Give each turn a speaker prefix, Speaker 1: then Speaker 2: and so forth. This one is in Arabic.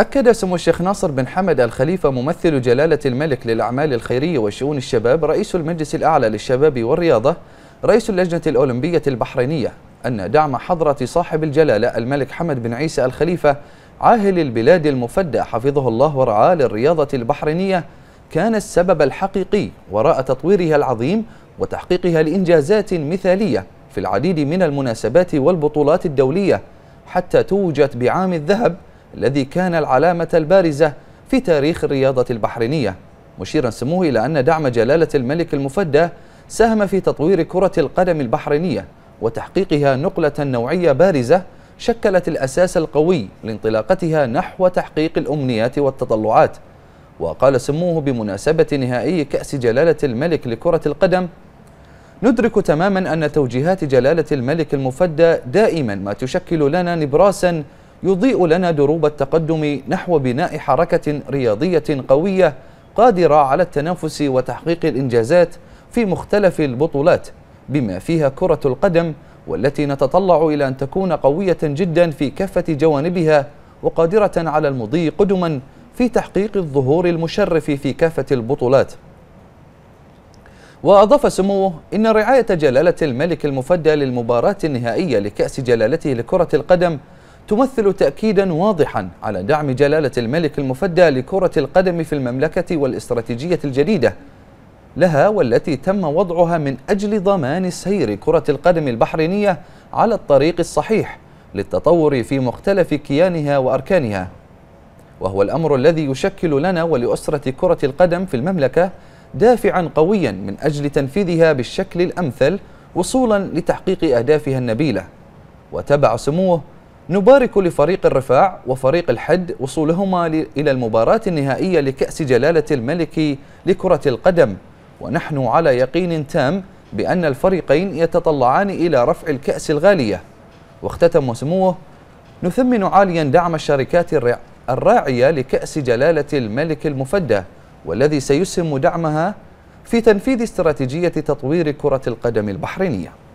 Speaker 1: أكد سمو الشيخ ناصر بن حمد الخليفة ممثل جلالة الملك للأعمال الخيرية وشؤون الشباب رئيس المجلس الأعلى للشباب والرياضة رئيس اللجنة الأولمبية البحرينية أن دعم حضرة صاحب الجلالة الملك حمد بن عيسى الخليفة عاهل البلاد المفدى حفظه الله ورعاه للرياضة البحرينية كان السبب الحقيقي وراء تطويرها العظيم وتحقيقها لإنجازات مثالية في العديد من المناسبات والبطولات الدولية حتى توجت بعام الذهب الذي كان العلامة البارزة في تاريخ الرياضة البحرينية مشيرا سموه إلى أن دعم جلالة الملك المفدى ساهم في تطوير كرة القدم البحرينية وتحقيقها نقلة نوعية بارزة شكلت الأساس القوي لانطلاقتها نحو تحقيق الأمنيات والتطلعات وقال سموه بمناسبة نهائي كأس جلالة الملك لكرة القدم ندرك تماما أن توجيهات جلالة الملك المفدى دائما ما تشكل لنا نبراسا يضيء لنا دروب التقدم نحو بناء حركة رياضية قوية قادرة على التنافس وتحقيق الإنجازات في مختلف البطولات بما فيها كرة القدم والتي نتطلع إلى أن تكون قوية جدا في كافة جوانبها وقادرة على المضي قدما في تحقيق الظهور المشرف في كافة البطولات وأضاف سموه إن رعاية جلالة الملك المفدى للمباراة النهائية لكأس جلالته لكرة القدم تمثل تأكيدا واضحا على دعم جلالة الملك المفدى لكرة القدم في المملكة والاستراتيجية الجديدة لها والتي تم وضعها من أجل ضمان سير كرة القدم البحرينية على الطريق الصحيح للتطور في مختلف كيانها وأركانها وهو الأمر الذي يشكل لنا ولأسرة كرة القدم في المملكة دافعا قويا من أجل تنفيذها بالشكل الأمثل وصولا لتحقيق أهدافها النبيلة وتبع سموه نبارك لفريق الرفاع وفريق الحد وصولهما إلى المباراة النهائية لكأس جلالة الملك لكرة القدم ونحن على يقين تام بأن الفريقين يتطلعان إلى رفع الكأس الغالية واختتم سموه نثمن عاليا دعم الشركات الراعية لكأس جلالة الملك المفدى والذي سيسهم دعمها في تنفيذ استراتيجية تطوير كرة القدم البحرينية